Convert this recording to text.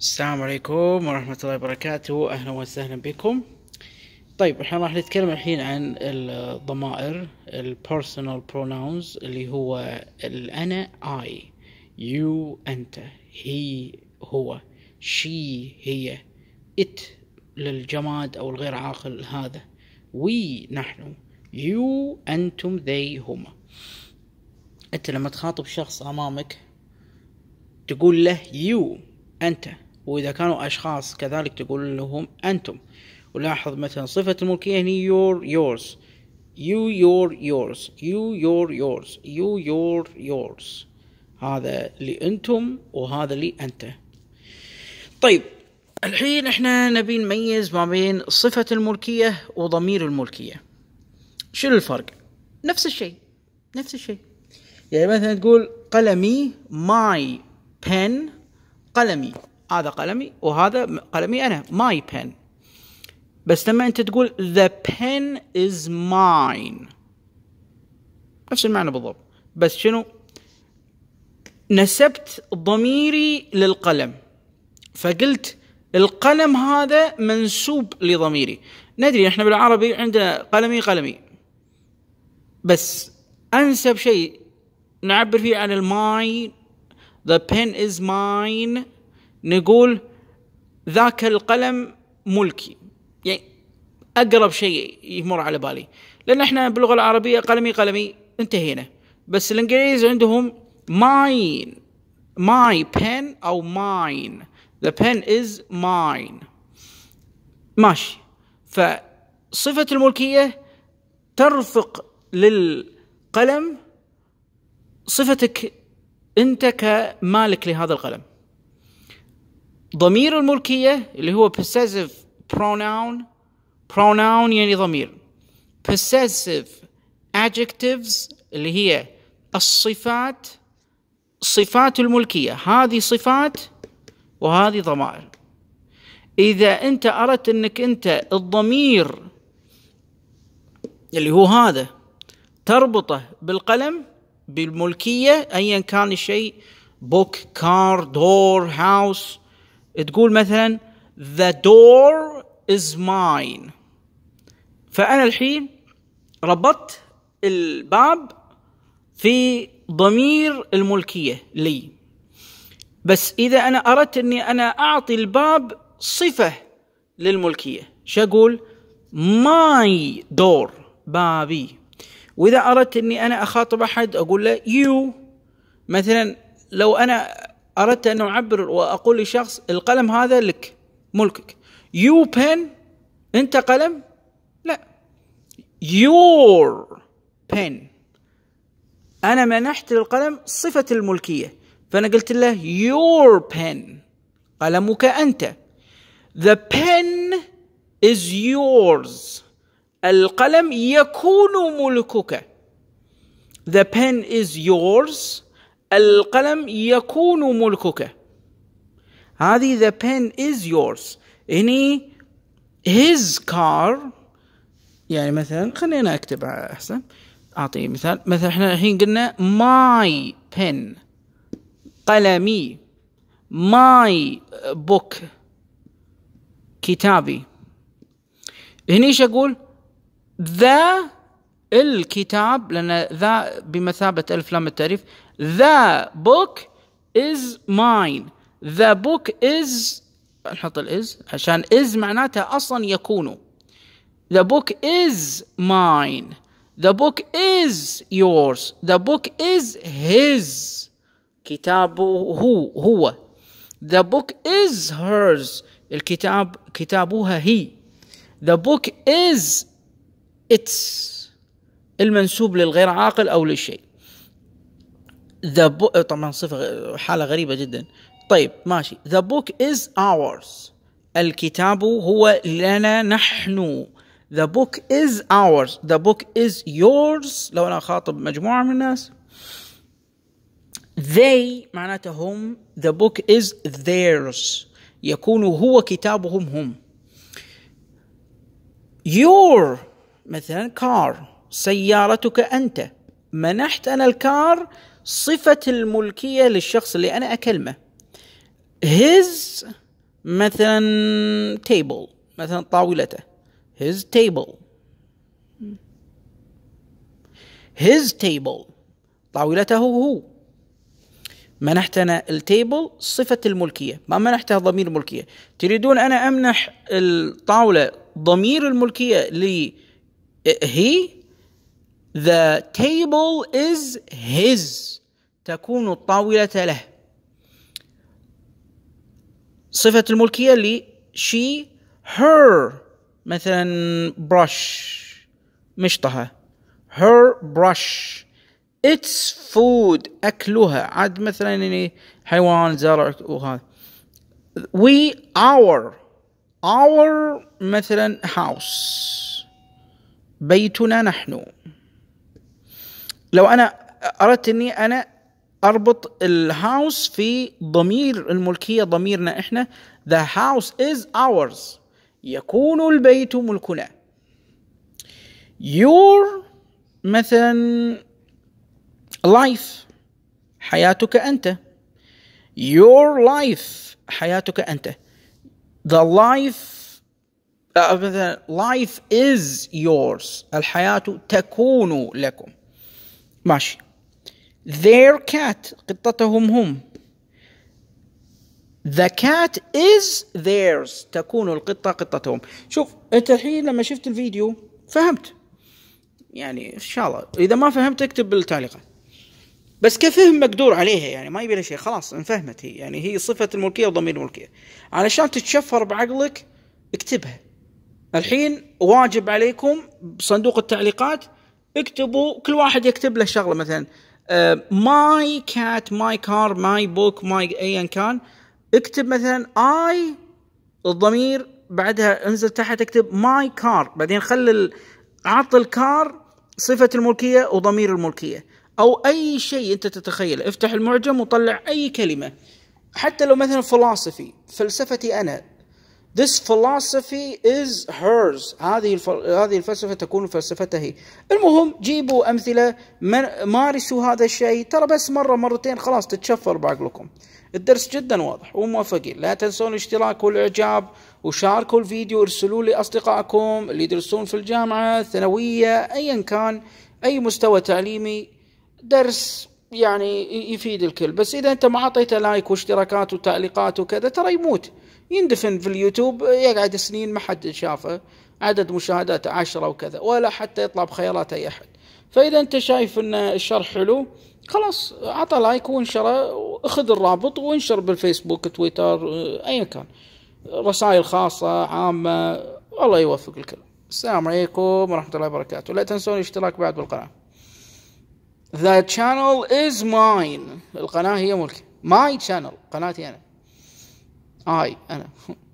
السلام عليكم ورحمة الله وبركاته أهلا وسهلا بكم طيب احنا راح نتكلم الحين عن الضمائر personal pronouns اللي هو الأنا I you أنت هي هو she هي it للجماد أو الغير عاقل هذا we نحن you أنتم they هما أنت لما تخاطب شخص أمامك تقول له you أنت وإذا كانوا أشخاص كذلك تقول لهم أنتم ولاحظ مثلا صفة الملكية هنا يور يورز يو يور يورز يو يور يورز you your yours هذا لأنتم وهذا لأنت طيب الحين احنا نبي نميز ما بين صفة الملكية وضمير الملكية شنو الفرق؟ نفس الشيء نفس الشيء يعني مثلا تقول قلمي ماي بن قلمي هذا قلمي وهذا قلمي انا ماي بن بس لما انت تقول ذا pen از ماين نفس المعنى بالضبط بس شنو نسبت ضميري للقلم فقلت القلم هذا منسوب لضميري ندري احنا بالعربي عندنا قلمي قلمي بس انسب شيء نعبر فيه عن الماي ذا pen از ماين نقول ذاك القلم ملكي يعني اقرب شيء يمر على بالي لان احنا باللغه العربيه قلمي قلمي انتهينا بس الانجليز عندهم ماين ماي بن او ماين ذا بن از ماين ماشي فصفه الملكيه ترفق للقلم صفتك انت كمالك لهذا القلم ضمير الملكية اللي هو possessive pronoun pronoun يعني ضمير possessive adjectives اللي هي الصفات صفات الملكية هذه صفات وهذه ضمائر إذا أنت أردت أنك أنت الضمير اللي هو هذا تربطه بالقلم بالملكية أيا كان الشيء بوك كار دور هاوس تقول مثلا the door is mine فأنا الحين ربطت الباب في ضمير الملكية لي بس إذا أنا أردت أني أنا أعطي الباب صفة للملكية شو أقول my دور بابي وإذا أردت أني أنا أخاطب أحد أقول له يو مثلا لو أنا اردت ان اعبر واقول لشخص القلم هذا لك ملكك يو بن انت قلم لا يور بن انا منحت للقلم صفه الملكيه فانا قلت له يور بن قلمك انت the pen is yours القلم يكون ملكك the pen is yours القلم يكون ملكك هذه the pen is yours هني his car يعني مثلا خلينا اكتب احسن اعطي مثال مثلا احنا الحين قلنا my pen قلمي my book كتابي هني ايش اقول the الكتاب لأن ذا بمثابة ألف لام التعريف The book is mine The book is نحط الإز عشان is معناتها أصلا يكون The book is mine The book is yours The book is his كتابه هو هو The book is hers الكتاب كتابها هي The book is its المنسوب للغير عاقل أو للشيء ذا أه، طبعا صفة حالة غريبة جدا طيب ماشي the book is ours الكتاب هو لنا نحن the book is ours the book is yours لو أنا أخاطب مجموعة من الناس they معناته هم the book is theirs يكون هو كتابهم هم your مثلا car سيارتك انت منحت انا الكار صفه الملكيه للشخص اللي انا اكلمه his مثلا table مثلا طاولته his table his table طاولته هو منحت انا التيبل صفه الملكيه ما منحتها ضمير ملكيه تريدون انا امنح الطاوله ضمير الملكيه ل هي The table is his تكون الطاولة له صفة الملكية اللي she her مثلا brush مشطها her brush its food أكلها عاد مثلا يعني حيوان زرع وهذا we our our مثلا house بيتنا نحن لو انا اردت اني انا اربط الهاوس في ضمير الملكيه ضميرنا احنا the house is ours يكون البيت ملكنا your مثلا life حياتك انت your life حياتك انت the life آه، مثلا life is yours الحياه تكون لكم ماشي their cat قطتهم هم the cat is theirs تكون القطة قطتهم شوف انت الحين لما شفت الفيديو فهمت يعني ان شاء الله اذا ما فهمت اكتب بالتعليقات بس كفهم مقدور عليها يعني ما يبي لها شيء خلاص انفهمت هي يعني هي صفة الملكية وضمير الملكية علشان تتشفر بعقلك اكتبها الحين واجب عليكم بصندوق التعليقات اكتبوا كل واحد يكتب له شغله مثلا ماي كات ماي كار ماي بوك ماي ايا كان اكتب مثلا اي الضمير بعدها انزل تحت اكتب ماي كار بعدين خلي عط الكار صفه الملكيه وضمير الملكيه او اي شيء انت تتخيله افتح المعجم وطلع اي كلمه حتى لو مثلا فلسفي فلسفتي انا This philosophy is hers هذه الف... هذه الفلسفة تكون فلسفته هي المهم جيبوا أمثلة مارسوا هذا الشيء ترى بس مرة مرتين خلاص تتشفر بعقلكم. الدرس جدا واضح وموفقين لا تنسون الاشتراك والاعجاب وشاركوا الفيديو ارسلوه لاصدقائكم اللي يدرسون في الجامعه الثانويه ايا كان اي مستوى تعليمي درس يعني يفيد الكل بس اذا انت ما اعطيته لايك واشتراكات وتعليقات وكذا ترى يموت يندفن في اليوتيوب يقعد سنين ما حد شافه عدد مشاهداته عشرة وكذا ولا حتى يطلع بخيارات أي أحد فإذا أنت شايف أن الشرح حلو خلاص عطى لايك وانشره واخذ الرابط وانشر بالفيسبوك تويتر أيا كان رسائل خاصة عامة الله يوفق الكل السلام عليكم ورحمة الله وبركاته لا تنسون الاشتراك بعد بالقناة The channel is mine القناة هي ملكي my channel قناتي أنا I